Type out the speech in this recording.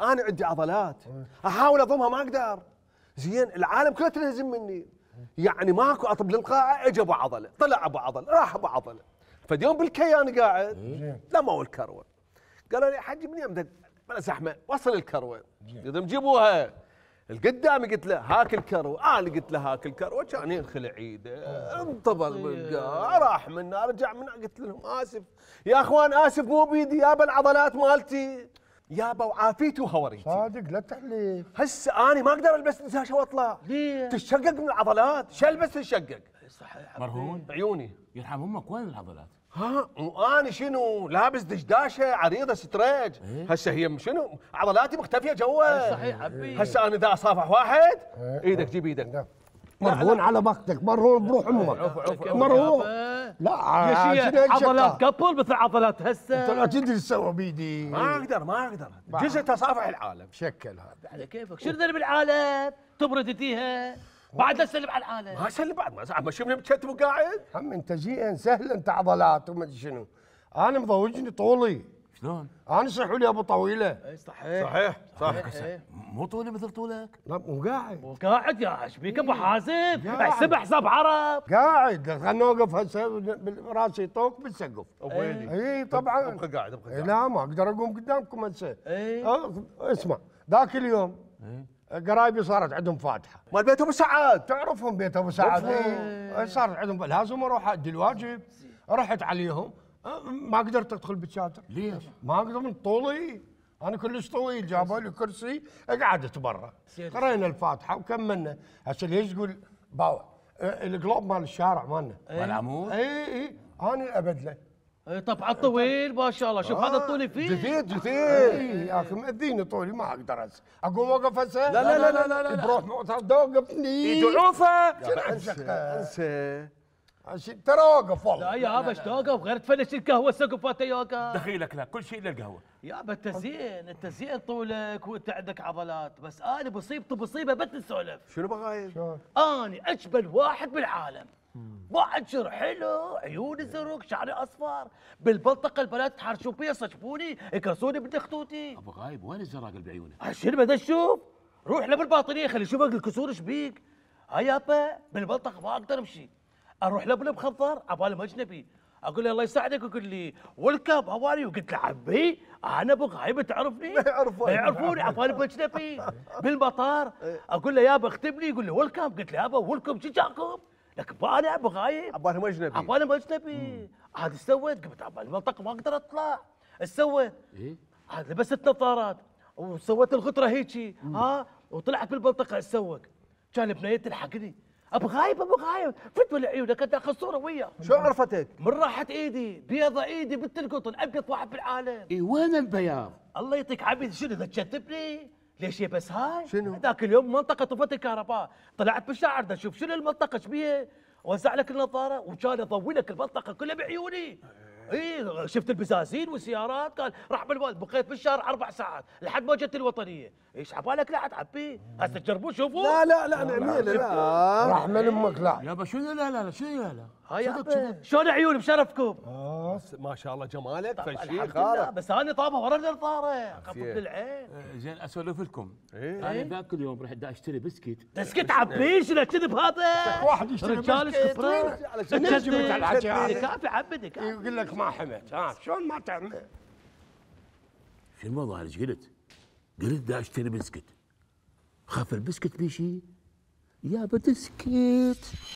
انا عندي عضلات احاول اضمها ما اقدر زين العالم كله تنهزم مني يعني ماكو اطب للقاعه اجى ابو عضله طلع ابو عضله راح ابو عضله فديوم بالكيان قاعد لموا الكروه قالوا لي حجي من يمدك بلا زحمه وصل الكروه يقول جيبوها القدامي قلت له هاك الكروه انا قلت له هاك الكروه كان ينخلع عيده انطبل أيوه. بالقاع راح منا رجع منا قلت لهم اسف يا اخوان اسف مو بيدي يابا العضلات مالتي يابا وعافيته وهوريتي صادق لا تحلف هسه انا ما اقدر البس نزاشه واطلع ليه؟ تتشقق من العضلات شو البس تتشقق؟ صحيح مرهون عيوني يرحم امك وين العضلات؟ ها وانا شنو لابس دشداشه عريضه ستريج إيه؟ هسه هي شنو عضلاتي مختفيه جوا صحيح عبي إيه. هسه انا اذا اصافح واحد إيه. ايدك جيب ايدك نعم. مرهون على بختك مرهون بروح امك مرهون لا عضلات قبل مثل عضلات هسه انت لا تدري ايش تسوي بيدي ما اقدر ما اقدر جزء تصافح العالم شكل هذا على كيفك شنو ذنب العالم تبرد تيها بعد لا على العالم ما اسلم بعد ما ما شفنا مكتب وقاعد هم انت جيئا سهلا انت عضلات وما شنو انا مضوجني طولي شلون؟ انا صحوا لي ابو طويله اي صحيح صحيح صحيح, صحيح. إيه. مو طويله مثل طولك لا مو قاعد مو قاعد يا ايش فيك ابو إيه. حازم احسب حساب عرب قاعد خلنا نوقف هسه راسي طوق بالسقف ويلي اي إيه، طبعا ابقى قاعد ابقى قاعد لا ما اقدر اقوم قدامكم هسه اي اسمع ذاك اليوم قرايبي صارت عندهم فاتحه مال بيت ابو سعد تعرفهم بيت ابو سعد صارت عندهم لازم اروح ادي الواجب رحت عليهم أه، ما قدرت ادخل بالشاتر ليش؟ ما اقدر من طولي انا كلش طويل جابوا لي كرسي قعدت برا قرينا الفاتحه وكملنا هسه ليش تقول باو أه، القلوب مال الشارع مالنا إيه. مال العمود؟ اي اي انا ابدله إيه، طبعا طويل ما شاء الله شوف هذا آه. طولي فيه جثيت جثيت إيه. يا اخي مأذيني طولي ما اقدر هسه اقوم اوقف هسه لا لا لا لا لا بروح معتاد اوقفني دوقفني انسى عشان وقف والله لا يا ابا ايش توقف غير تفنش القهوه السقف توقف دخيلك لا كل شيء الا القهوه يا انت زين انت زين طولك وانت عندك عضلات بس انا بصيبته بصيبه بس نسولف شنو بغايب؟ انا اجمل واحد بالعالم شر حلو عيوني زرق شعري اصفر بالبلطقه البنات يتحرشون فيها يصجفوني يكرسوني بنت خطوتي ابو غايب وين الزراق اللي بعيونه؟ شنو بدا اشوف روح لبالباطنيه خلي اشوفك الكسور ايش بيك هيا يابا بالبلطقه ما اقدر امشي اروح لبلب خضار ابالم اجنبي اقول له الله يساعدك يقول لي ويلكم هواري قلت له عمي انا ابو غايب تعرفني؟ ما يعرفوني ما يعرفوني ابالم اجنبي بالمطار اقول له يابا اختم لي يقول لي ويلكم قلت له يابا ويلكم شو جاكم؟ لك انا ابو غايب عبالهم اجنبي عبالهم اجنبي عاد ايش سويت؟ قلت عبالي المنطقه ما اقدر اطلع ايش سويت؟ إيه؟ عاد لبست نظارات وسويت الغطره هيجي ها آه. وطلعت بالمنطقه ايش سويت؟ كان بنيتي تلحقني ابو غايب ابو غايب فت ولا عيونك انت اخذ صوره وياه شو عرفتك؟ من راحت ايدي بيضة ايدي بنت القطن ابيض واحد بالعالم اي وين البياض؟ الله يعطيك عبيد شنو اذا تشتبني؟ ليش يا بس هاي؟ شنو؟ ذاك اليوم منطقة طفت الكهرباء طلعت بالشعر شوف شنو المنطقة شبيه وزع لك النظارة وكان اضوي لك المنطقة كلها بعيوني اي شفت البزازين والسيارات قال راح بالوالد بقيت بالشارع اربع ساعات لحد ما جت الوطنيه ايش عبالك لا تعبي هسه تجربوه شوفوا لا لا لا لا لا رحمن امك لا يابا شنو لا لا لا شنو لا لا هاي كذا شلون عيون بشرفكم؟ آه. ما شاء الله جمالك فشي بس انا طابه ورا النظاره خفت العين آه، زين اسولف لكم إيه. انا إيه. ذاك اليوم رحت اشتري بسكت بسكيت عبيش إيه. لا كذب هذا واحد يشتري رجال كبرى تكذب طيب، على كافي عبدك يقول لك ما حمت ها شلون ما تعمل شنو الموضوع ايش قلت؟ قلت دا اشتري بسكت خاف البسكت بيشي يا بسكيت